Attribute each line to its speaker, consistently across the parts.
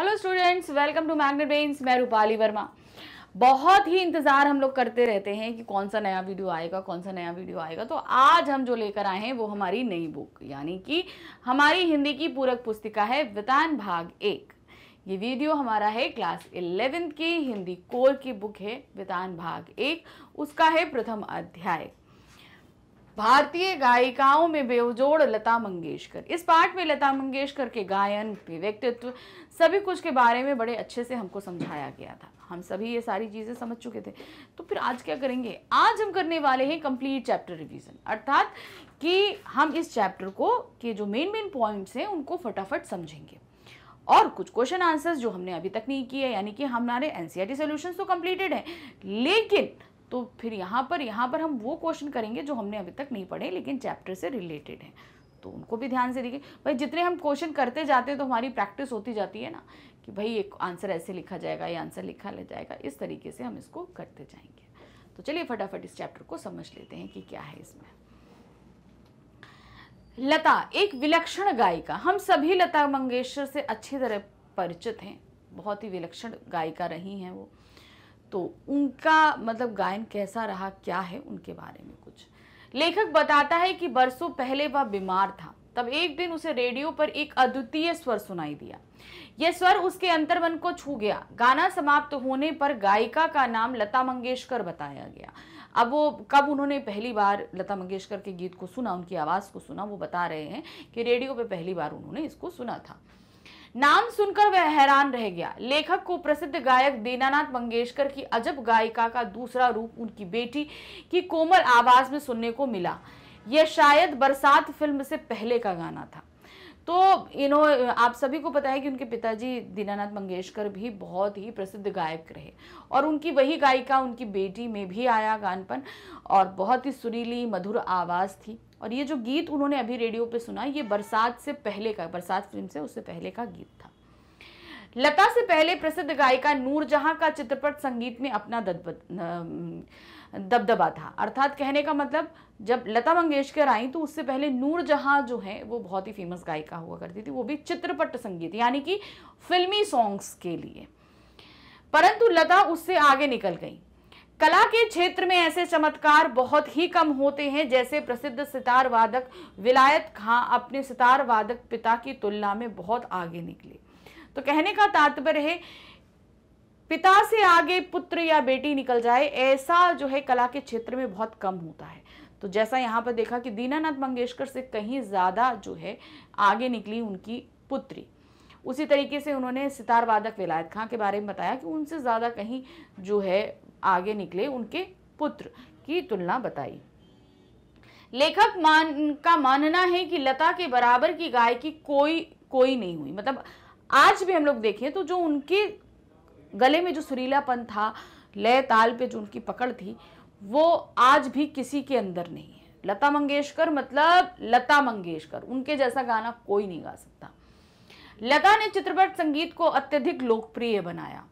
Speaker 1: hello students welcome to Magnet Brains मैं रूपाली वर्मा बहुत ही इंतज़ार हम लोग करते रहते हैं कि कौन सा नया वीडियो आएगा कौन सा नया वीडियो आएगा तो आज हम जो लेकर आए हैं वो हमारी नई बुक यानी कि हमारी हिंदी की पूरक पुस्तिका है वितान भाग एक ये वीडियो हमारा है क्लास इलेवेंथ की हिंदी कोर की बुक है वितान भाग एक उसका है प्रथम अध्याय भारतीय गायिकाओं में बेजोड़ लता मंगेशकर इस पाठ में लता मंगेशकर के गायन व्यक्तित्व सभी कुछ के बारे में बड़े अच्छे से हमको समझाया गया था हम सभी ये सारी चीज़ें समझ चुके थे तो फिर आज क्या करेंगे आज हम करने वाले हैं कंप्लीट चैप्टर रिवीजन अर्थात कि हम इस चैप्टर को के जो मेन मेन पॉइंट्स हैं उनको फटाफट समझेंगे और कुछ क्वेश्चन आंसर्स जो हमने अभी तक नहीं किए यानी कि हमारे एन सी e तो कंप्लीटेड हैं लेकिन तो फिर यहाँ पर यहाँ पर हम वो क्वेश्चन करेंगे जो हमने अभी तक नहीं पढ़े लेकिन चैप्टर से रिलेटेड हैं तो उनको भी ध्यान से देखिए भाई जितने हम क्वेश्चन करते जाते हैं तो हमारी प्रैक्टिस होती जाती है ना कि भाई एक आंसर ऐसे लिखा जाएगा या आंसर लिखा ले जाएगा इस तरीके से हम इसको करते जाएंगे तो चलिए फटाफट इस चैप्टर को समझ लेते हैं कि क्या है इसमें लता एक विलक्षण गायिका हम सभी लता मंगेशकर से अच्छी तरह परिचित हैं बहुत ही विलक्षण गायिका रही हैं वो तो उनका मतलब गायन कैसा रहा क्या है उनके बारे में कुछ लेखक बताता है कि बरसों पहले वह बीमार था तब एक दिन उसे रेडियो पर एक अद्वितीय स्वर सुनाई दिया यह स्वर उसके अंतर्मन को छू गया गाना समाप्त होने पर गायिका का नाम लता मंगेशकर बताया गया अब वो कब उन्होंने पहली बार लता मंगेशकर के गीत को सुना उनकी आवाज़ को सुना वो बता रहे हैं कि रेडियो पर पहली बार उन्होंने इसको सुना था नाम सुनकर वह हैरान रह गया लेखक को प्रसिद्ध गायक दीनानाथ मंगेशकर की अजब गायिका का दूसरा रूप उनकी बेटी की कोमल आवाज में सुनने को मिला यह शायद बरसात फिल्म से पहले का गाना था तो इन्हों आप सभी को पता है कि उनके पिताजी दीनानाथ मंगेशकर भी बहुत ही प्रसिद्ध गायक रहे और उनकी वही गायिका उनकी बेटी में भी आया गानपन और बहुत ही सुरीली मधुर आवाज़ थी और ये जो गीत उन्होंने अभी रेडियो पे सुना ये बरसात से पहले का बरसात फिल्म से उससे पहले का गीत था लता से पहले प्रसिद्ध गायिका नूरजहां का चित्रपट संगीत में अपना दबदबा था अर्थात कहने का मतलब जब लता मंगेशकर आई तो उससे पहले नूरजहां जो है वो बहुत ही फेमस गायिका हुआ करती थी वो भी चित्रपट संगीत यानी कि फिल्मी सॉन्ग्स के लिए परंतु लता उससे आगे निकल गई कला के क्षेत्र में ऐसे चमत्कार बहुत ही कम होते हैं जैसे प्रसिद्ध सितार वादक विलायत खां अपने सितार वादक पिता की तुलना में बहुत आगे निकले तो कहने का तात्पर्य है पिता से आगे पुत्र या बेटी निकल जाए ऐसा जो है कला के क्षेत्र में बहुत कम होता है तो जैसा यहाँ पर देखा कि दीनानाथ मंगेशकर से कहीं ज़्यादा जो है आगे निकली उनकी पुत्री उसी तरीके से उन्होंने सितार वादक विलायत खां के बारे में बताया कि उनसे ज़्यादा कहीं जो है आगे निकले उनके पुत्र की तुलना बताई लेखक मान का मानना है कि लता के बराबर की गाय की कोई कोई नहीं हुई मतलब आज भी हम लोग देखें तो जो उनके गले में जो सुरीलापन था लय ताल पे जो उनकी पकड़ थी वो आज भी किसी के अंदर नहीं है लता मंगेशकर मतलब लता मंगेशकर उनके जैसा गाना कोई नहीं गा सकता लता ने चित्रपट संगीत को अत्यधिक लोकप्रिय बनाया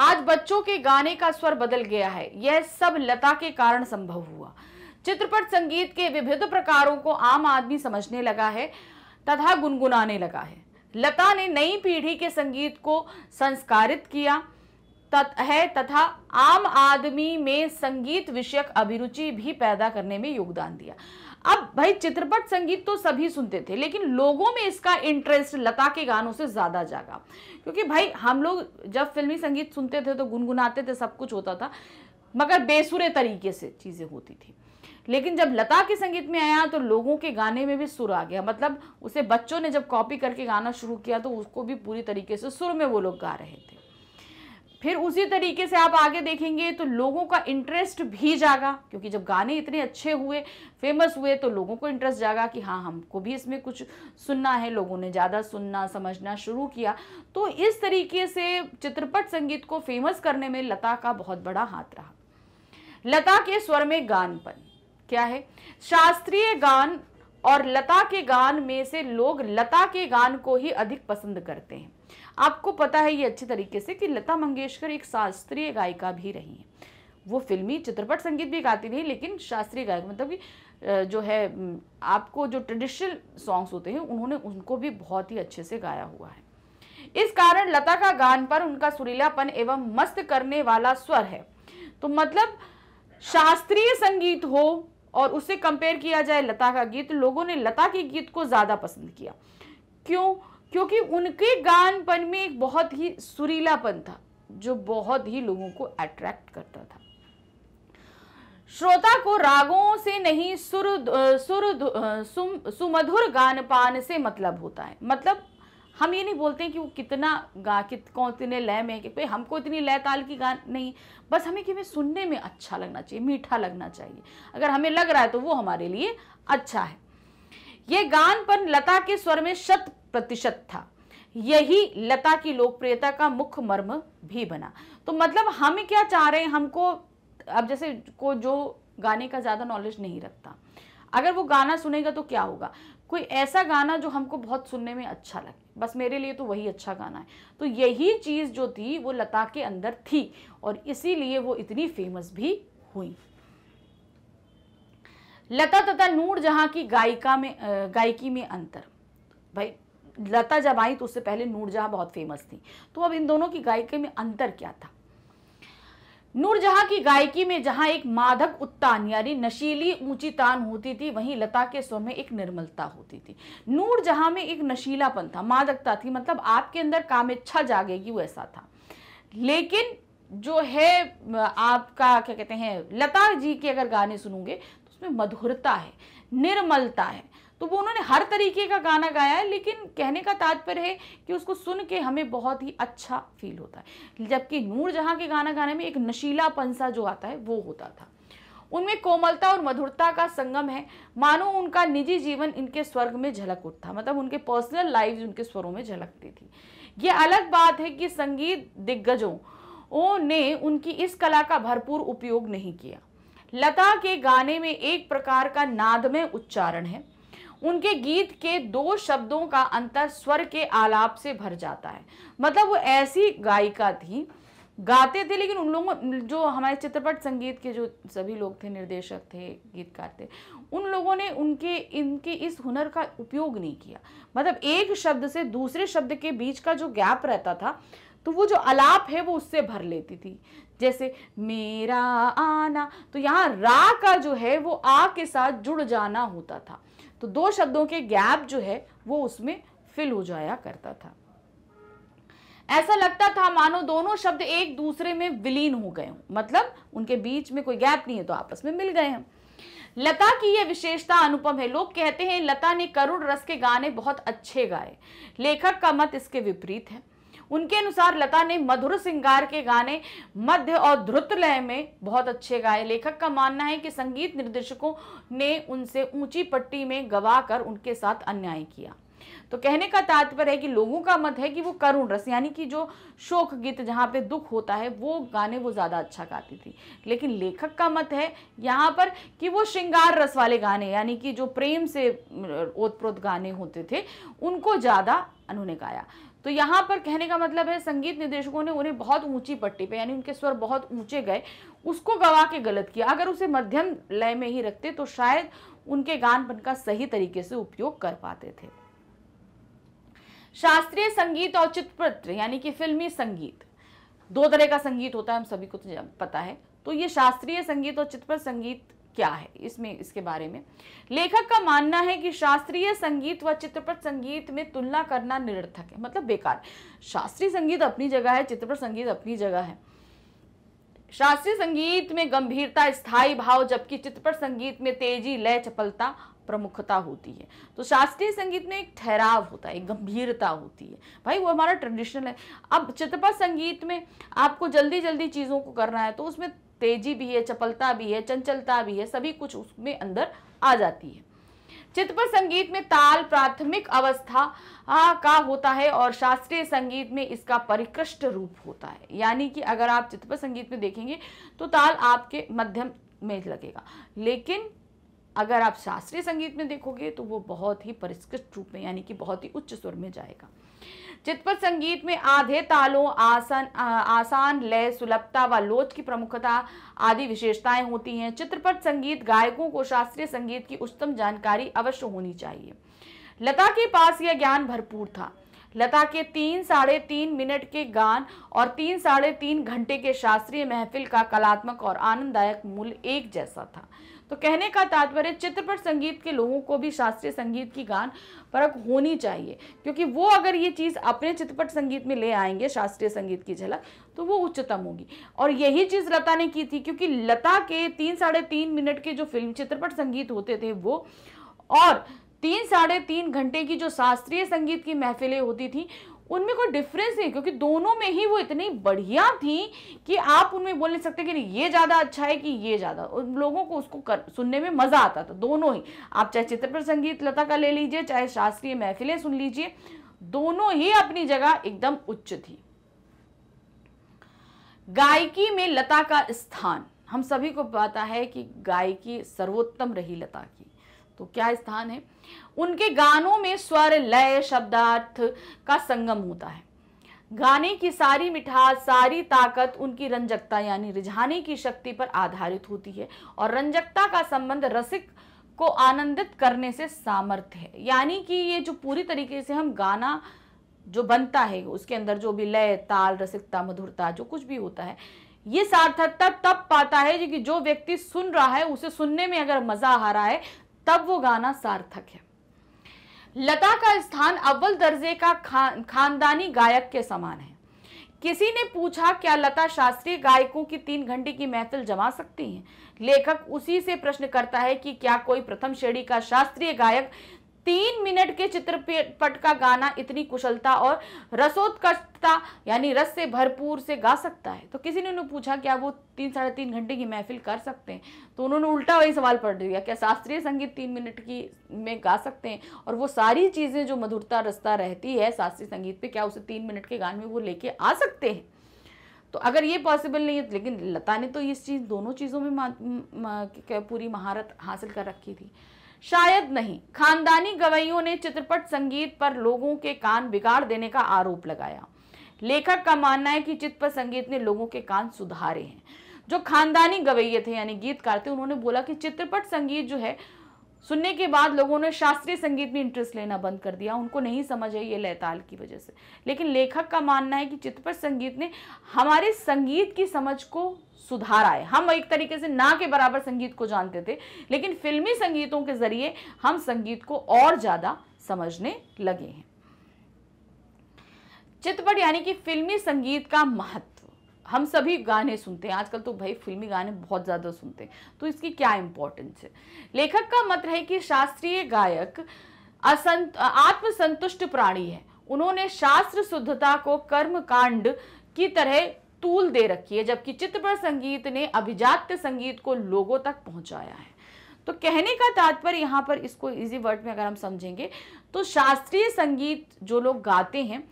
Speaker 1: आज बच्चों के गाने का स्वर बदल गया है यह सब लता के कारण संभव हुआ चित्रपट संगीत के विभिन्न प्रकारों को आम आदमी समझने लगा है तथा गुनगुनाने लगा है लता ने नई पीढ़ी के संगीत को संस्कारित किया तत है तथा आम आदमी में संगीत विषयक अभिरुचि भी पैदा करने में योगदान दिया अब भाई चित्रपट संगीत तो सभी सुनते थे लेकिन लोगों में इसका इंटरेस्ट लता के गानों से ज़्यादा जागा क्योंकि भाई हम लोग जब फिल्मी संगीत सुनते थे तो गुनगुनाते थे सब कुछ होता था मगर बेसुरे तरीके से चीज़ें होती थी लेकिन जब लता के संगीत में आया तो लोगों के गाने में भी सुर आ गया मतलब उसे बच्चों ने जब कॉपी करके गाना शुरू किया तो उसको भी पूरी तरीके से सुर में वो लोग गा रहे थे फिर उसी तरीके से आप आगे देखेंगे तो लोगों का इंटरेस्ट भी जागा क्योंकि जब गाने इतने अच्छे हुए फेमस हुए तो लोगों को इंटरेस्ट जागा कि हाँ हमको भी इसमें कुछ सुनना है लोगों ने ज़्यादा सुनना समझना शुरू किया तो इस तरीके से चित्रपट संगीत को फेमस करने में लता का बहुत बड़ा हाथ रहा लता के स्वर में गानपन क्या है शास्त्रीय गान और लता के गान में से लोग लता के गान को ही अधिक पसंद करते हैं आपको पता है ये अच्छे तरीके से कि लता मंगेशकर एक शास्त्रीय गायिका भी रही हैं वो फिल्मी चित्रपट संगीत भी गाती रही लेकिन शास्त्रीय गायक मतलब कि जो है आपको जो ट्रेडिशनल सॉन्ग्स होते हैं उन्होंने उनको भी बहुत ही अच्छे से गाया हुआ है इस कारण लता का गान पर उनका सुरीलापन एवं मस्त करने वाला स्वर है तो मतलब शास्त्रीय संगीत हो और उससे कंपेयर किया जाए लता का गीत लोगों ने लता के गीत को ज़्यादा पसंद किया क्यों क्योंकि उनके गानपन में एक बहुत ही सुरीलापन था जो बहुत ही लोगों को अट्रैक्ट करता था श्रोता को रागों से नहीं सुर सुर सुमधुर गान पान से मतलब होता है मतलब हम ये नहीं बोलते कि वो कितना गा कित इतने लय में है कि भाई हमको इतनी लय ताल की गान नहीं बस हमें कि हमें सुनने में अच्छा लगना चाहिए मीठा लगना चाहिए अगर हमें लग रहा है तो वो हमारे लिए अच्छा है ये पर लता के स्वर में शत प्रतिशत था यही लता की लोकप्रियता का मुख्य मर्म भी बना तो मतलब हम क्या चाह रहे हैं हमको अब जैसे को जो गाने का ज़्यादा नॉलेज नहीं रखता अगर वो गाना सुनेगा तो क्या होगा कोई ऐसा गाना जो हमको बहुत सुनने में अच्छा लगे बस मेरे लिए तो वही अच्छा गाना है तो यही चीज़ जो थी वो लता के अंदर थी और इसीलिए वो इतनी फेमस भी हुई लता तथा नूर जहां की गायिका में गायकी में अंतर भाई लता जब आई तो उससे पहले जहां बहुत फेमस थी तो अब इन दोनों की गायकी में अंतर क्या था नूरजहाँ की गायकी में जहाँ एक माधक उत्तान यानी नशीली ऊंची तान होती थी वहीं लता के स्वर में एक निर्मलता होती थी नूरजहाँ में एक नशीलापन था मादकता थी मतलब आपके अंदर कामेच्छा जागेगी वैसा था लेकिन जो है आपका क्या कहते हैं लता जी के अगर गाने सुनोगे उसमें मधुरता है निर्मलता है तो वो उन्होंने हर तरीके का गाना गाया है लेकिन कहने का तात्पर्य है कि उसको सुन के हमें बहुत ही अच्छा फील होता है जबकि नूर जहाँ के गाना गाने में एक नशीला पंसा जो आता है वो होता था उनमें कोमलता और मधुरता का संगम है मानो उनका निजी जीवन इनके स्वर्ग में झलक उठता मतलब उनके पर्सनल लाइफ उनके स्वरों में झलकती थी ये अलग बात है कि संगीत दिग्गजों ने उनकी इस कला का भरपूर उपयोग नहीं किया लता के गाने में एक प्रकार का नादमय उच्चारण है उनके गीत के दो शब्दों का अंतर स्वर के आलाप से भर जाता है मतलब वो ऐसी गायिका थी गाते थे लेकिन उन लोगों जो हमारे चित्रपट संगीत के जो सभी लोग थे निर्देशक थे गीतकार थे उन लोगों ने उनके इनके इस हुनर का उपयोग नहीं किया मतलब एक शब्द से दूसरे शब्द के बीच का जो गैप रहता था तो वो जो अलाप है वो उससे भर लेती थी जैसे मेरा आना तो यहाँ रा का जो है वो आ के साथ जुड़ जाना होता था तो दो शब्दों के गैप जो है वो उसमें फिल हो जाया करता था ऐसा लगता था मानो दोनों शब्द एक दूसरे में विलीन हो गए हों मतलब उनके बीच में कोई गैप नहीं है तो आपस में मिल गए हैं लता की यह विशेषता अनुपम है लोग कहते हैं लता ने करुण रस के गाने बहुत अच्छे गाए लेखक का मत इसके विपरीत है उनके अनुसार लता ने मधुर सिंगार के गाने मध्य और ध्रुत लय में बहुत अच्छे गाए लेखक का मानना है कि संगीत निर्देशकों ने उनसे ऊंची पट्टी में गवाकर उनके साथ अन्याय किया तो कहने का तात्पर्य है कि लोगों का मत है कि वो करुण रस यानी कि जो शोक गीत जहाँ पे दुख होता है वो गाने वो ज़्यादा अच्छा गाती थी लेकिन लेखक का मत है यहाँ पर कि वो श्रृंगार रस वाले गाने यानी कि जो प्रेम से ओतप्रोत गाने होते थे उनको ज़्यादा उन्होंने गाया तो यहाँ पर कहने का मतलब है संगीत निर्देशकों ने उन्हें बहुत ऊंची पट्टी पे यानी उनके स्वर बहुत ऊंचे गए उसको गवा के गलत किया अगर उसे मध्यम लय में ही रखते तो शायद उनके गानपन का सही तरीके से उपयोग कर पाते थे शास्त्रीय संगीत और चित्रपत्र यानी कि फिल्मी संगीत दो तरह का संगीत होता है हम सभी को तो पता है तो ये शास्त्रीय संगीत और चित्रपट संगीत क्या है इसमें इसके बारे में लेखक का मानना है कि शास्त्रीय संगीत व चित्रपट संगीत में तुलना करना निरर्थक है मतलब बेकार शास्त्रीय संगीत अपनी जगह है चित्रपट संगीत अपनी जगह है शास्त्रीय संगीत में गंभीरता स्थायी भाव जबकि चित्रपट संगीत में तेजी लय चपलता प्रमुखता होती है तो शास्त्रीय संगीत में एक ठहराव होता है एक गंभीरता होती है भाई वो हमारा ट्रेडिशनल है अब चित्रपा संगीत में आपको जल्दी जल्दी चीज़ों को करना है तो उसमें तेजी भी है चपलता भी है चंचलता भी है सभी कुछ उसमें अंदर आ जाती है चित्रपट संगीत में ताल प्राथमिक अवस्था का होता है और शास्त्रीय संगीत में इसका परिकृष्ट रूप होता है यानी कि अगर आप चित्रपट संगीत में देखेंगे तो ताल आपके मध्यम में लगेगा लेकिन अगर आप शास्त्रीय संगीत में देखोगे तो वो बहुत ही परिष्कृत रूप में यानी कि बहुत ही उच्च स्वर में जाएगा चितपट संगीत में आधे तालों आसन आसान लय सुलभता व लोच की प्रमुखता आदि विशेषताएं होती हैं चित्रपट संगीत गायकों को शास्त्रीय संगीत की उच्चतम जानकारी अवश्य होनी चाहिए लता के पास यह ज्ञान भरपूर था लता के तीन साढ़े तीन मिनट के गान और तीन साढ़े तीन घंटे के शास्त्रीय महफिल का कलात्मक और आनंददायक मूल्य एक जैसा था तो कहने का तात्पर्य चित्रपट संगीत के लोगों को भी शास्त्रीय संगीत की गान परख होनी चाहिए क्योंकि वो अगर ये चीज़ अपने चित्रपट संगीत में ले आएंगे शास्त्रीय संगीत की झलक तो वो उच्चतम होगी और यही चीज़ लता ने की थी क्योंकि लता के तीन साढ़े तीन मिनट के जो फिल्म चित्रपट संगीत होते थे वो और तीन साढ़े तीन घंटे की जो शास्त्रीय संगीत की महफिलें होती थी उनमें कोई डिफरेंस नहीं क्योंकि दोनों में ही वो इतनी बढ़िया थी कि आप उनमें बोल नहीं सकते कि ये ज़्यादा अच्छा है कि ये ज़्यादा उन लोगों को उसको कर सुनने में मज़ा आता था दोनों ही आप चाहे चित्र पर संगीत लता का ले लीजिए चाहे शास्त्रीय महफिलें सुन लीजिए दोनों ही अपनी जगह एकदम उच्च थी गायकी में लता का स्थान हम सभी को पता है कि गायकी सर्वोत्तम रही लता की तो क्या स्थान है उनके गानों में स्वर लय शब्दार्थ का संगम होता है गाने की सारी मिठास सारी ताकत उनकी रंजकता यानी रिझाने की शक्ति पर आधारित होती है और रंजकता का संबंध रसिक को आनंदित करने से सामर्थ्य है यानी कि ये जो पूरी तरीके से हम गाना जो बनता है उसके अंदर जो भी लय ताल रसिकता मधुरता जो कुछ भी होता है ये सार्थकता तब पाता है कि जो व्यक्ति सुन रहा है उसे सुनने में अगर मजा आ रहा है तब वो गाना सार्थक है लता का स्थान अव्वल दर्जे का खान खानदानी गायक के समान है किसी ने पूछा क्या लता शास्त्रीय गायकों की तीन घंटे की महफिल जमा सकती हैं लेखक उसी से प्रश्न करता है कि क्या कोई प्रथम श्रेणी का शास्त्रीय गायक तीन मिनट के चित्रपट का गाना इतनी कुशलता और रसोत्कर्षता यानी रस से भरपूर से गा सकता है तो किसी ने उन्हें पूछा क्या वो तीन साढ़े तीन घंटे की महफिल कर सकते हैं तो उन्होंने उल्टा वही सवाल पढ़ दिया क्या शास्त्रीय संगीत तीन मिनट की में गा सकते हैं और वो सारी चीज़ें जो मधुरता रस्ता रहती है शास्त्रीय संगीत पर क्या उसे तीन मिनट के गान में वो लेके आ सकते हैं तो अगर ये पॉसिबल नहीं है लेकिन लता ने तो इस चीज़ दोनों चीज़ों में पूरी महारत हासिल कर रखी थी शायद नहीं खानदानी गवैयों ने चित्रपट संगीत पर लोगों के कान बिगाड़ देने का आरोप लगाया लेखक का मानना है कि चित्रपट संगीत ने लोगों के कान सुधारे हैं जो खानदानी गवैये थे यानी गीतकार थे उन्होंने बोला कि चित्रपट संगीत जो है सुनने के बाद लोगों ने शास्त्रीय संगीत में इंटरेस्ट लेना बंद कर दिया उनको नहीं समझ है ये लयताल की वजह से लेकिन लेखक का मानना है कि चित्रपट संगीत ने हमारे संगीत की समझ को सुधार आए हम एक तरीके से ना के बराबर संगीत को जानते थे लेकिन फिल्मी संगीतों के जरिए हम संगीत को और ज़्यादा समझने लगे हैं चित्रपट यानी कि फिल्मी संगीत का महत्व हम सभी गाने सुनते हैं आजकल तो भाई फिल्मी गाने बहुत ज़्यादा सुनते हैं तो इसकी क्या इंपॉर्टेंस है लेखक का मत है कि शास्त्रीय गायक असंत आत्मसंतुष्ट प्राणी है उन्होंने शास्त्र शुद्धता को कर्मकांड की तरह तूल दे रखी है जबकि चित्रपर संगीत ने अभिजात संगीत को लोगों तक पहुंचाया है तो कहने का तात्पर्य यहाँ पर इसको इजी वर्ड में अगर हम समझेंगे तो शास्त्रीय संगीत जो लोग गाते हैं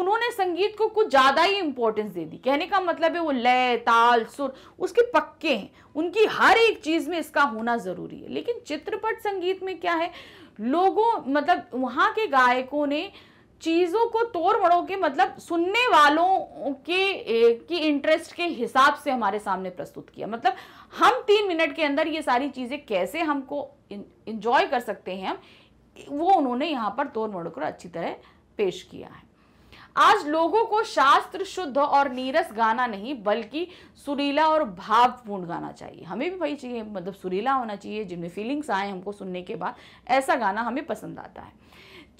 Speaker 1: उन्होंने संगीत को कुछ ज़्यादा ही इम्पोर्टेंस दे दी कहने का मतलब है वो लय ताल सुर उसके पक्के हैं उनकी हर एक चीज़ में इसका होना ज़रूरी है लेकिन चित्रपट संगीत में क्या है लोगों मतलब वहाँ के गायकों ने चीज़ों को तोड़ मड़ो के मतलब सुनने वालों के की इंटरेस्ट के हिसाब से हमारे सामने प्रस्तुत किया मतलब हम तीन मिनट के अंदर ये सारी चीज़ें कैसे हमको इंजॉय कर सकते हैं हम वो उन्होंने यहाँ पर तोड़ मड़ो कर अच्छी तरह पेश किया है आज लोगों को शास्त्र शुद्ध और नीरस गाना नहीं बल्कि सुरीला और भावपूर्ण गाना चाहिए हमें भी वही चाहिए मतलब सुरीला होना चाहिए जिनमें फीलिंग्स आए हमको सुनने के बाद ऐसा गाना हमें पसंद आता है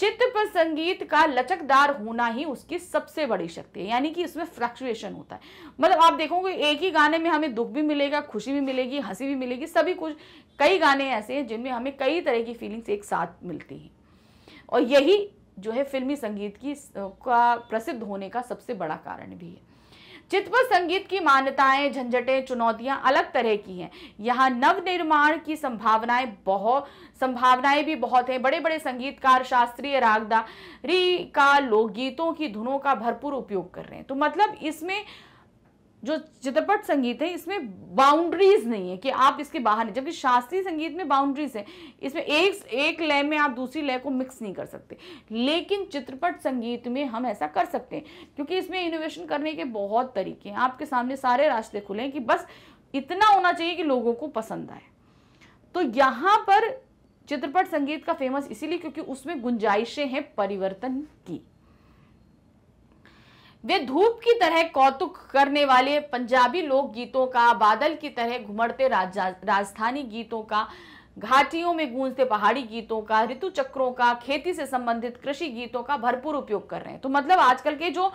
Speaker 1: चित्त पर संगीत का लचकदार होना ही उसकी सबसे बड़ी शक्ति है यानी कि इसमें फ्लक्चुएशन होता है मतलब आप देखोगे एक ही गाने में हमें दुख भी मिलेगा खुशी भी मिलेगी हंसी भी मिलेगी सभी कुछ कई गाने ऐसे हैं जिनमें हमें कई तरह की फीलिंग्स एक साथ मिलती हैं और यही जो है फिल्मी संगीत की का प्रसिद्ध होने का सबसे बड़ा कारण भी है चित्व संगीत की मान्यताएं झंझटें चुनौतियां अलग तरह की हैं यहाँ नव निर्माण की संभावनाएं बहुत संभावनाएं भी बहुत हैं बड़े बड़े संगीतकार शास्त्रीय रागदारी का लोकगीतों की धुनों का भरपूर उपयोग कर रहे हैं तो मतलब इसमें जो चित्रपट संगीत है इसमें बाउंड्रीज नहीं है कि आप इसके बाहर नहीं जबकि शास्त्रीय संगीत में बाउंड्रीज है इसमें एक एक लय में आप दूसरी लय को मिक्स नहीं कर सकते लेकिन चित्रपट संगीत में हम ऐसा कर सकते हैं क्योंकि इसमें इनोवेशन करने के बहुत तरीके हैं आपके सामने सारे रास्ते खुले हैं कि बस इतना होना चाहिए कि लोगों को पसंद आए तो यहाँ पर चित्रपट संगीत का फेमस इसीलिए क्योंकि उसमें गुंजाइशें हैं परिवर्तन की वे धूप की तरह कौतुक करने वाले पंजाबी लोक गीतों का बादल की तरह घुमड़ते राजस्थानी गीतों का घाटियों में गूंजते पहाड़ी गीतों का ऋतु चक्रों का खेती से संबंधित कृषि गीतों का भरपूर उपयोग कर रहे हैं तो मतलब आजकल के जो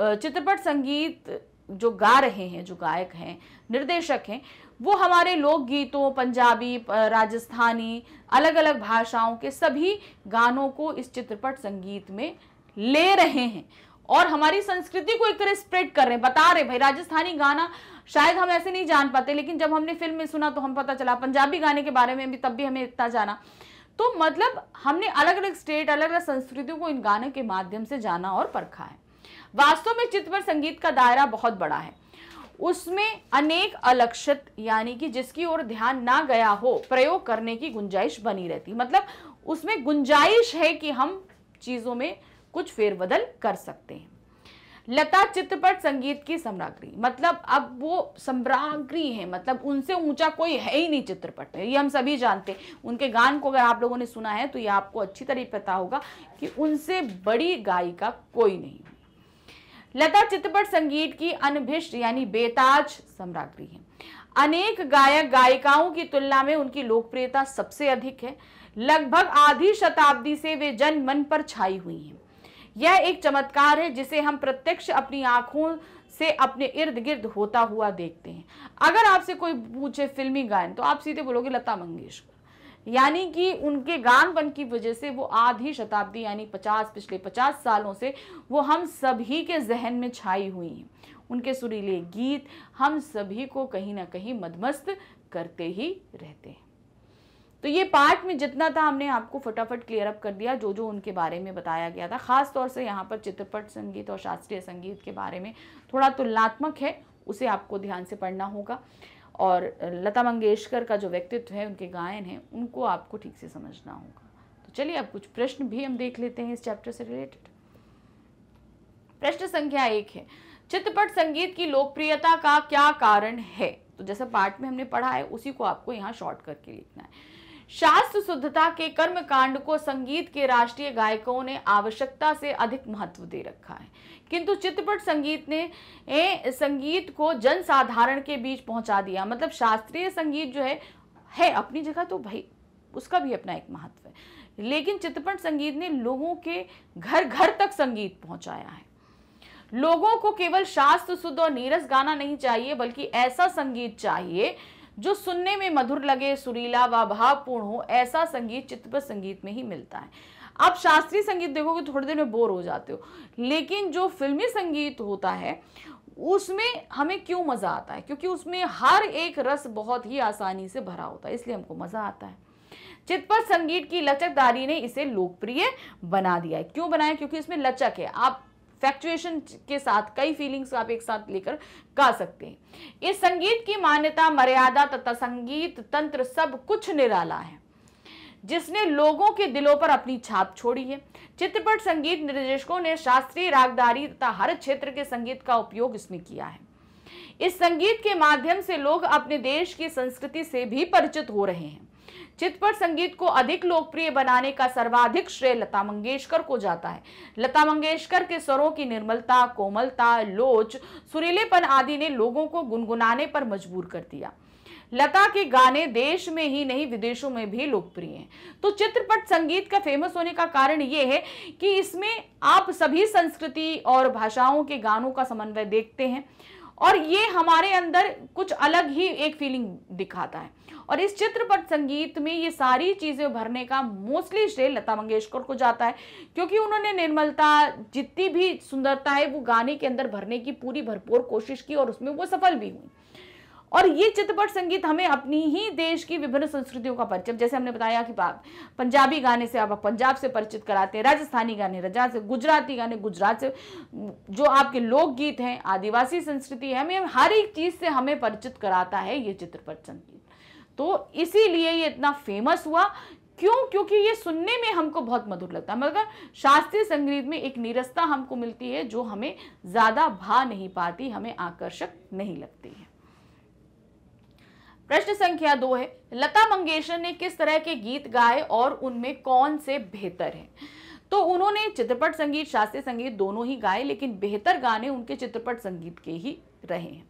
Speaker 1: चित्रपट संगीत जो गा रहे हैं जो गायक हैं निर्देशक हैं वो हमारे लोक गीतों पंजाबी राजस्थानी अलग अलग भाषाओं के सभी गानों को इस चित्रपट संगीत में ले रहे हैं और हमारी संस्कृति को एक तरह स्प्रेड कर रहे हैं बता रहे भाई राजस्थानी गाना शायद हम ऐसे नहीं जान पाते लेकिन जब हमने फिल्म में सुना तो हम पता चला पंजाबी गाने के बारे में भी तब भी हमें इतना जाना तो मतलब हमने अलग अलग स्टेट अलग अलग संस्कृतियों को इन गाने के माध्यम से जाना और परखा है वास्तव में चित्र संगीत का दायरा बहुत बड़ा है उसमें अनेक अलक्षित यानी कि जिसकी ओर ध्यान ना गया हो प्रयोग करने की गुंजाइश बनी रहती मतलब उसमें गुंजाइश है कि हम चीज़ों में कुछ फेरबदल कर सकते हैं लता चित्रपट संगीत की सम्राग्री मतलब अब वो सम्राग्री है मतलब उनसे ऊंचा कोई है ही नहीं चित्रपट में ये हम सभी जानते हैं उनके गान को अगर आप लोगों ने सुना है तो ये आपको अच्छी तरह पता होगा कि उनसे बड़ी गायिका कोई नहीं लता चित्रपट संगीत की अनभिष्ट यानी बेताज सम्राग्री है अनेक गायक गायिकाओं की तुलना में उनकी लोकप्रियता सबसे अधिक है लगभग आधी शताब्दी से वे जन मन पर छाई हुई हैं यह एक चमत्कार है जिसे हम प्रत्यक्ष अपनी आंखों से अपने इर्द गिर्द होता हुआ देखते हैं अगर आपसे कोई पूछे फिल्मी गायन तो आप सीधे बोलोगे लता मंगेशकर यानी कि उनके गान बन की वजह से वो आधी शताब्दी यानी पचास पिछले पचास सालों से वो हम सभी के जहन में छाई हुई हैं उनके सुरीले गीत हम सभी को कहीं ना कहीं मदमस्त करते ही रहते हैं तो ये पार्ट में जितना था हमने आपको फटाफट क्लियर अप कर दिया जो जो उनके बारे में बताया गया था खास तौर से यहाँ पर चित्रपट संगीत और शास्त्रीय संगीत के बारे में थोड़ा तुलनात्मक है उसे आपको ध्यान से पढ़ना होगा और लता मंगेशकर का जो व्यक्तित्व है उनके गायन है उनको आपको ठीक से समझना होगा तो चलिए अब कुछ प्रश्न भी हम देख लेते हैं इस चैप्टर से रिलेटेड प्रश्न संख्या एक है चित्रपट संगीत की लोकप्रियता का क्या कारण है तो जैसा पार्ट में हमने पढ़ा है उसी को आपको यहाँ शॉर्ट करके लिखना है शास्त्र शुद्धता के कर्म कांड को संगीत के राष्ट्रीय गायकों ने आवश्यकता से अधिक महत्व दे रखा है किंतु चित्रपट संगीत ने ए, संगीत को जन साधारण के बीच पहुंचा दिया मतलब शास्त्रीय संगीत जो है है अपनी जगह तो भाई उसका भी अपना एक महत्व है लेकिन चित्रपट संगीत ने लोगों के घर घर तक संगीत पहुंचाया है लोगों को केवल शास्त्र शुद्ध और नीरस गाना नहीं चाहिए बल्कि ऐसा संगीत चाहिए जो सुनने में मधुर लगे सुरीला व भावपूर्ण हो ऐसा संगीत चित्रपट संगीत में ही मिलता है आप शास्त्रीय संगीत देखोगे तो थोड़ी देर में बोर हो जाते हो लेकिन जो फिल्मी संगीत होता है उसमें हमें क्यों मज़ा आता है क्योंकि उसमें हर एक रस बहुत ही आसानी से भरा होता है इसलिए हमको मज़ा आता है चितपट संगीत की लचकदारी ने इसे लोकप्रिय बना दिया है क्यों बनाया क्योंकि इसमें लचक है आप फैक्चुएशन के साथ कई फीलिंग्स आप एक साथ लेकर गा सकते हैं इस संगीत की मान्यता मर्यादा तथा संगीत तंत्र सब कुछ निराला है जिसने लोगों के दिलों पर अपनी छाप छोड़ी है चित्रपट संगीत निर्देशकों ने शास्त्रीय रागदारी तथा हर क्षेत्र के संगीत का उपयोग इसमें किया है इस संगीत के माध्यम से लोग अपने देश की संस्कृति से भी परिचित हो रहे हैं चितपट संगीत को अधिक लोकप्रिय बनाने का सर्वाधिक श्रेय लता मंगेशकर को जाता है लता मंगेशकर के स्वरों की निर्मलता कोमलता लोच सुरीलेपन आदि ने लोगों को गुनगुनाने पर मजबूर कर दिया लता के गाने देश में ही नहीं विदेशों में भी लोकप्रिय हैं तो चित्रपट संगीत का फेमस होने का कारण ये है कि इसमें आप सभी संस्कृति और भाषाओं के गानों का समन्वय देखते हैं और ये हमारे अंदर कुछ अलग ही एक फीलिंग दिखाता है और इस चित्रपट संगीत में ये सारी चीज़ें भरने का मोस्टली श्रेय लता मंगेशकर को जाता है क्योंकि उन्होंने निर्मलता जितनी भी सुंदरता है वो गाने के अंदर भरने की पूरी भरपूर कोशिश की और उसमें वो सफल भी हुई और ये चित्रपट संगीत हमें अपनी ही देश की विभिन्न संस्कृतियों का परिचय जैसे हमने बताया कि पंजाबी गाने से आप पंजाब से परिचित कराते हैं राजस्थानी गाने रजा से गुजराती गाने गुजरात से जो आपके लोकगीत हैं आदिवासी संस्कृति है हमें हर एक चीज़ से हमें परिचित कराता है ये चित्रपट संगीत तो इसीलिए ये इतना फेमस हुआ क्यों क्योंकि ये सुनने में हमको बहुत मधुर लगता है मगर शास्त्रीय संगीत में एक निरस्ता हमको मिलती है जो हमें ज़्यादा भा नहीं पाती हमें आकर्षक नहीं लगती है प्रश्न संख्या दो है लता मंगेशकर ने किस तरह के गीत गाए और उनमें कौन से बेहतर हैं तो उन्होंने चित्रपट संगीत शास्त्रीय संगीत दोनों ही गाए लेकिन बेहतर गाने उनके चित्रपट संगीत के ही रहे हैं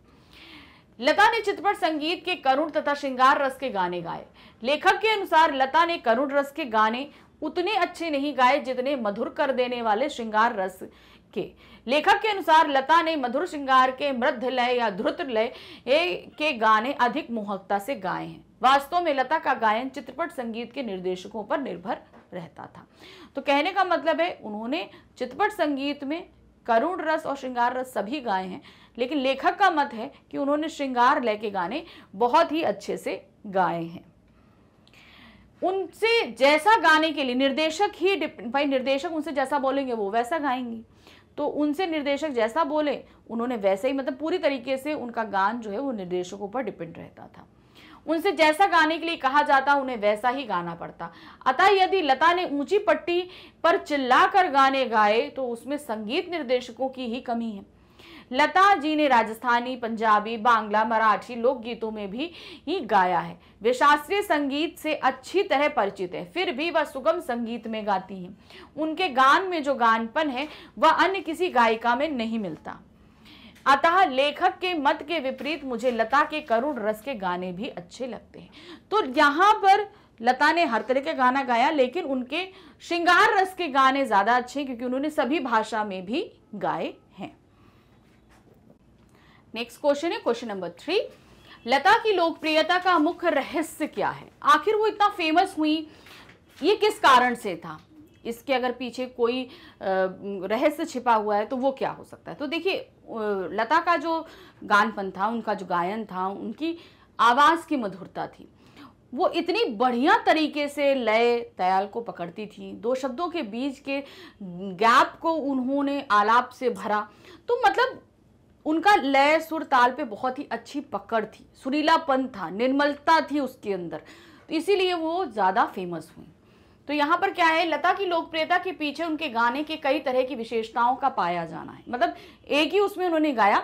Speaker 1: लता ने चित्रपट संगीत के करुण तथा श्रृंगार रस के गाने गाए लेखक के अनुसार लता ने करुण रस के गाने उतने अच्छे नहीं गाए जितने मधुर कर देने वाले श्रृंगार रस के लेखक के अनुसार लता ने मधुर श्रृंगार के मृद्ध लय या ध्रुत लय के गाने अधिक मोहकता से गाए हैं वास्तव में लता का गायन चित्रपट संगीत के निर्देशकों पर निर्भर रहता था तो कहने का मतलब है उन्होंने चित्रपट संगीत में करुण रस और श्रृंगार रस सभी गाए हैं लेकिन लेखक का मत है कि उन्होंने श्रृंगार लय के गाने बहुत ही अच्छे से गाए हैं उनसे जैसा गाने के लिए निर्देशक ही भाई निर्देशक उनसे जैसा बोलेंगे वो वैसा गाएंगे तो उनसे निर्देशक जैसा बोले उन्होंने वैसे ही मतलब पूरी तरीके से उनका गान जो है वो निर्देशकों पर डिपेंड रहता था उनसे जैसा गाने के लिए कहा जाता उन्हें वैसा ही गाना पड़ता अतः यदि लता ने ऊंची पट्टी पर चिल्लाकर गाने गाए तो उसमें संगीत निर्देशकों की ही कमी है लता जी ने राजस्थानी पंजाबी बांग्ला मराठी लोकगीतों में भी ही गाया है वे शास्त्रीय संगीत से अच्छी तरह परिचित है फिर भी वह सुगम संगीत में गाती हैं उनके गान में जो गानपन है वह अन्य किसी गायिका में नहीं मिलता अतः लेखक के मत के विपरीत मुझे लता के करुण रस के गाने भी अच्छे लगते हैं तो यहाँ पर लता ने हर तरह के गाना गाया लेकिन उनके श्रृंगार रस के गाने ज़्यादा अच्छे हैं क्योंकि उन्होंने सभी भाषा में भी गाए नेक्स्ट क्वेश्चन है क्वेश्चन नंबर थ्री लता की लोकप्रियता का मुख्य रहस्य क्या है आखिर वो इतना फेमस हुई ये किस कारण से था इसके अगर पीछे कोई रहस्य छिपा हुआ है तो वो क्या हो सकता है तो देखिए लता का जो गानपन था उनका जो गायन था उनकी आवाज़ की मधुरता थी वो इतनी बढ़िया तरीके से लय तयाल को पकड़ती थी दो शब्दों के बीच के गैप को उन्होंने आलाप से भरा तो मतलब उनका लय सुर ताल पे बहुत ही अच्छी पकड़ थी सुरीलापन था निर्मलता थी उसके अंदर तो इसीलिए वो ज़्यादा फेमस हुई तो यहाँ पर क्या है लता की लोकप्रियता के पीछे उनके गाने के कई तरह की विशेषताओं का पाया जाना है मतलब एक ही उसमें उन्होंने गाया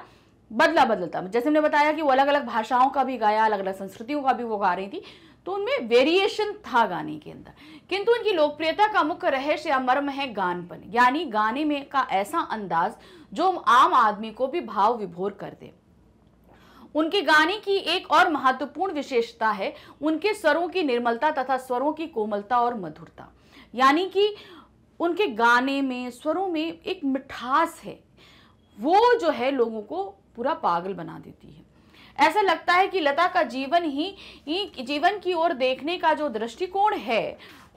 Speaker 1: बदला बदलता जैसे हमने बताया कि वो अलग अलग भाषाओं का भी गाया अलग अलग संस्कृतियों का भी वो गा रही थी तो उनमें वेरिएशन था गाने के अंदर किंतु उनकी लोकप्रियता का मुख्य रहस्य या मर्म है गानपन यानी गाने में का ऐसा अंदाज जो आम आदमी को भी भाव विभोर कर दे उनके गाने की एक और महत्वपूर्ण विशेषता है उनके स्वरों की निर्मलता तथा स्वरों की कोमलता और मधुरता यानी कि उनके गाने में स्वरों में एक मिठास है वो जो है लोगों को पूरा पागल बना देती है ऐसा लगता है कि लता का जीवन ही, ही जीवन की ओर देखने का जो दृष्टिकोण है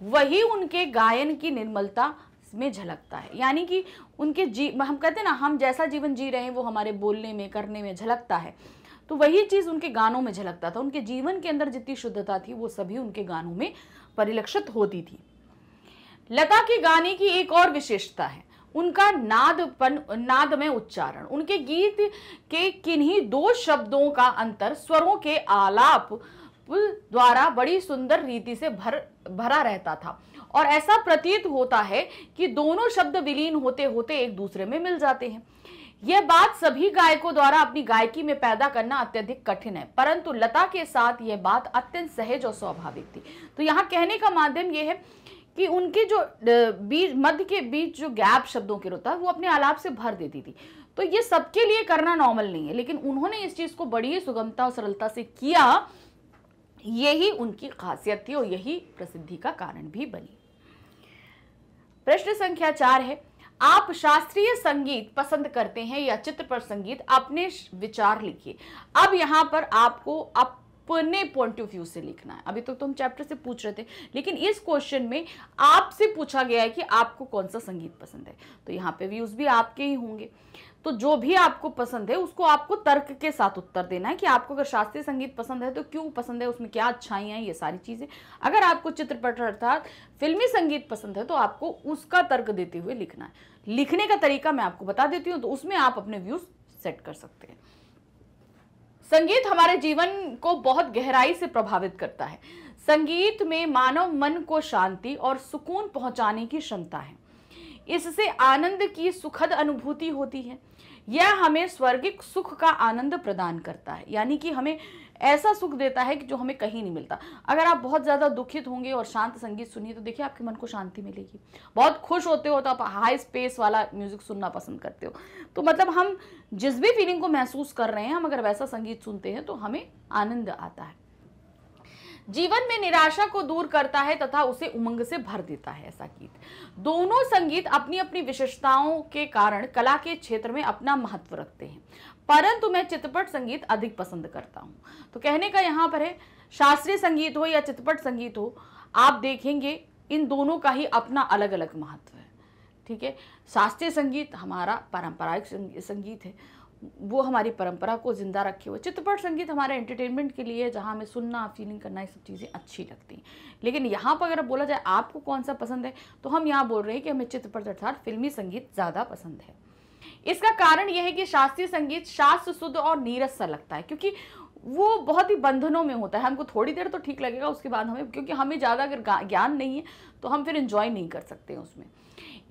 Speaker 1: वही उनके गायन की निर्मलता में झलकता है यानी कि उनके जी हम कहते हैं ना हम जैसा जीवन जी रहे हैं वो हमारे बोलने में करने में झलकता है तो वही चीज़ उनके गानों में झलकता था उनके जीवन के अंदर जितनी शुद्धता थी वो सभी उनके गानों में परिलक्षित होती थी लता के गाने की एक और विशेषता है उनका नादपन नाद में उच्चारण उनके गीत के किन्हीं दो शब्दों का अंतर स्वरों के आलाप द्वारा बड़ी सुंदर रीति से भर भरा रहता था और ऐसा प्रतीत होता है कि दोनों शब्द विलीन होते होते एक दूसरे में मिल जाते हैं यह बात सभी गायकों द्वारा अपनी गायकी में पैदा करना अत्यधिक कठिन है परंतु लता के साथ यह बात अत्यंत सहज और स्वाभाविक थी तो यहाँ कहने का माध्यम यह है कि उनके जो बीच मध्य के बीच जो गैप शब्दों के होता है वो अपने आलाप से भर देती थी तो ये सबके लिए करना नॉर्मल नहीं है लेकिन उन्होंने इस चीज़ को बड़ी सुगमता और सरलता से किया यही उनकी खासियत थी और यही प्रसिद्धि का कारण भी बनी प्रश्न संख्या चार है आप शास्त्रीय संगीत पसंद करते हैं या चित्र पर संगीत अपने विचार लिखिए अब यहां पर आपको अप अपने पॉइंट ऑफ व्यू से लिखना है अभी तक तो, तो हम चैप्टर से पूछ रहे थे लेकिन इस क्वेश्चन में आपसे पूछा गया है कि आपको कौन सा संगीत पसंद है तो यहाँ पे व्यूज भी आपके ही होंगे तो जो भी आपको पसंद है उसको आपको तर्क के साथ उत्तर देना है कि आपको अगर शास्त्रीय संगीत पसंद है तो क्यों पसंद है उसमें क्या अच्छाइयाँ हैं ये सारी चीज़ें अगर आपको चित्रपट अर्थात फिल्मी संगीत पसंद है तो आपको उसका तर्क देते हुए लिखना है लिखने का तरीका मैं आपको बता देती हूँ तो उसमें आप अपने व्यूज़ सेट कर सकते हैं संगीत हमारे जीवन को बहुत गहराई से प्रभावित करता है संगीत में मानव मन को शांति और सुकून पहुंचाने की क्षमता है इससे आनंद की सुखद अनुभूति होती है यह हमें स्वर्गिक सुख का आनंद प्रदान करता है यानी कि हमें ऐसा सुख देता है कि जो हमें कहीं नहीं मिलता अगर आप बहुत ज़्यादा दुखित होंगे और शांत संगीत सुनिए तो देखिए आपके मन को शांति मिलेगी बहुत खुश होते हो तो आप हाई स्पेस वाला म्यूज़िक सुनना पसंद करते हो तो मतलब हम जिस भी फीलिंग को महसूस कर रहे हैं हम अगर वैसा संगीत सुनते हैं तो हमें आनंद आता है जीवन में निराशा को दूर करता है तथा उसे उमंग से भर देता है ऐसा गीत दोनों संगीत अपनी अपनी विशेषताओं के कारण कला के क्षेत्र में अपना महत्व रखते हैं परंतु मैं चित्रपट संगीत अधिक पसंद करता हूँ तो कहने का यहाँ पर है शास्त्रीय संगीत हो या चित्रपट संगीत हो आप देखेंगे इन दोनों का ही अपना अलग अलग महत्व है ठीक है शास्त्रीय संगीत हमारा पारंपरिक संगीत है वो हमारी परंपरा को ज़िंदा रखे हुए चित्रपट संगीत हमारे एंटरटेनमेंट के लिए जहाँ हमें सुनना फीलिंग करना ये सब चीज़ें अच्छी लगती हैं लेकिन यहाँ पर अगर बोला जाए आपको कौन सा पसंद है तो हम यहाँ बोल रहे हैं कि हमें चित्रपट अर्थात फिल्मी संगीत ज़्यादा पसंद है इसका कारण यह है कि शास्त्रीय संगीत शास्त्र शुद्ध और नीरस सा लगता है क्योंकि वो बहुत ही बंधनों में होता है हमको थोड़ी देर तो ठीक लगेगा उसके बाद हमें क्योंकि हमें ज़्यादा अगर ज्ञान नहीं है तो हम फिर इन्जॉय नहीं कर सकते उसमें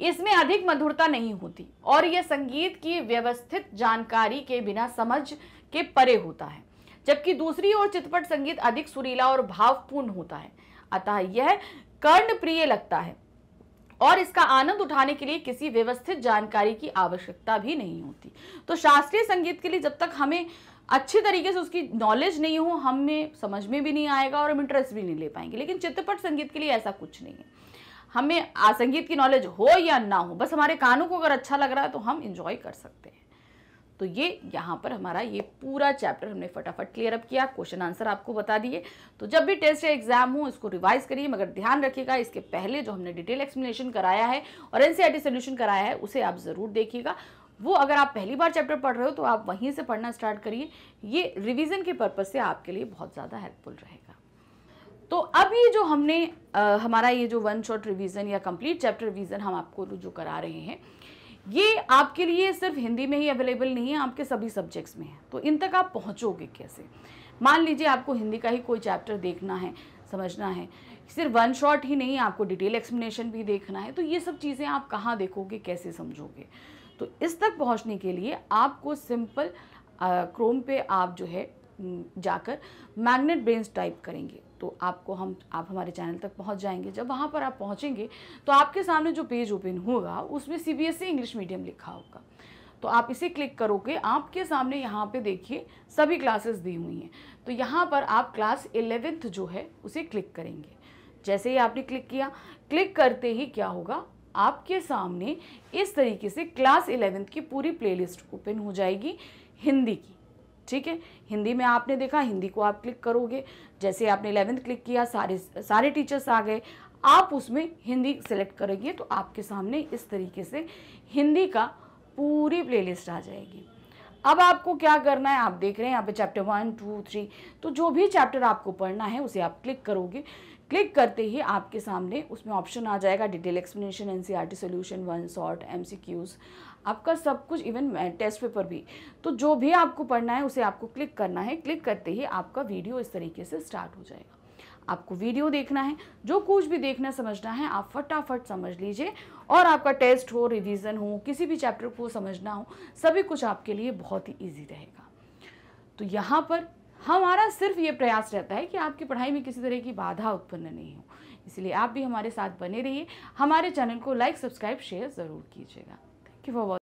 Speaker 1: इसमें अधिक मधुरता नहीं होती और यह संगीत की व्यवस्थित जानकारी के बिना समझ के परे होता है जबकि दूसरी ओर चित्रपट संगीत अधिक सुरीला और भावपूर्ण होता है अतः यह कर्ण प्रिय लगता है और इसका आनंद उठाने के लिए किसी व्यवस्थित जानकारी की आवश्यकता भी नहीं होती तो शास्त्रीय संगीत के लिए जब तक हमें अच्छे तरीके से उसकी नॉलेज नहीं हो हमें समझ में भी नहीं आएगा और हम इंटरेस्ट भी नहीं ले पाएंगे लेकिन चित्रपट संगीत के लिए ऐसा कुछ नहीं है हमें संगीत की नॉलेज हो या ना हो बस हमारे कानों को अगर अच्छा लग रहा है तो हम इंजॉय कर सकते हैं तो ये यहाँ पर हमारा ये पूरा चैप्टर हमने फटाफट क्लियर अप किया क्वेश्चन आंसर आपको बता दिए तो जब भी टेस्ट या एग्जाम हो इसको रिवाइज करिए मगर ध्यान रखिएगा इसके पहले जो हमने डिटेल एक्सप्लेनेशन कराया है और एन सोल्यूशन e कराया है उसे आप ज़रूर देखिएगा वो अगर आप पहली बार चैप्टर पढ़ रहे हो तो आप वहीं से पढ़ना स्टार्ट करिए ये रिविज़न के पर्पज़ से आपके लिए बहुत ज़्यादा हेल्पफुल रहेगा तो अभी जो हमने आ, हमारा ये जो वन शॉट रिवीजन या कंप्लीट चैप्टर रिवीजन हम आपको जो करा रहे हैं ये आपके लिए सिर्फ हिंदी में ही अवेलेबल नहीं है आपके सभी सब्जेक्ट्स में है तो इन तक आप पहुँचोगे कैसे मान लीजिए आपको हिंदी का ही कोई चैप्टर देखना है समझना है सिर्फ वन शॉट ही नहीं आपको डिटेल एक्सप्लेनेशन भी देखना है तो ये सब चीज़ें आप कहाँ देखोगे कैसे समझोगे तो इस तक पहुँचने के लिए आपको सिंपल क्रोम पे आप जो है जाकर मैग्नेट ब्रेन्स टाइप करेंगे तो आपको हम आप हमारे चैनल तक पहुंच जाएंगे जब वहां पर आप पहुंचेंगे तो आपके सामने जो पेज ओपन होगा उसमें C B S E English medium लिखा होगा तो आप इसे क्लिक करोगे आपके सामने यहाँ पे देखिए सभी क्लासेस दी हुई हैं तो यहाँ पर आप क्लास एलेवेंथ जो है उसे क्लिक करेंगे जैसे ही आपने क्लिक किया क्लिक करते ही क्या होगा आपके सामने इस तरीके से क्लास इलेवेंथ की पूरी प्लेलिस्ट ओपन हो जाएगी हिंदी की ठीक है हिंदी में आपने देखा हिंदी को आप क्लिक करोगे जैसे आपने इलेवेंथ क्लिक किया सारे सारे टीचर्स आ गए आप उसमें हिंदी सेलेक्ट करेंगे तो आपके सामने इस तरीके से हिंदी का पूरी प्लेलिस्ट आ जाएगी अब आपको क्या करना है आप देख रहे हैं यहाँ पे चैप्टर वन टू थ्री तो जो भी चैप्टर आपको पढ़ना है उसे आप क्लिक करोगे क्लिक करते ही आपके सामने उसमें ऑप्शन आ जाएगा detail explanation NCERT solution T solution one short M C Qs आपका सब कुछ इवन टेस्ट पेपर भी तो जो भी आपको पढ़ना है उसे आपको क्लिक करना है क्लिक करते ही आपका वीडियो इस तरीके से स्टार्ट हो जाएगा आपको वीडियो देखना है जो कुछ भी देखना समझना है आप फटाफट समझ लीजिए और आपका टेस्ट हो रिवीजन हो किसी भी चैप्टर को समझना हो सभी कुछ आपके लिए बहुत ही ईजी रहेगा तो यहाँ पर हमारा सिर्फ ये प्रयास रहता है कि आपकी पढ़ाई में किसी तरह की बाधा उत्पन्न नहीं हो इसलिए आप भी हमारे साथ बने रहिए हमारे चैनल को लाइक सब्सक्राइब शेयर ज़रूर कीजिएगा que vovó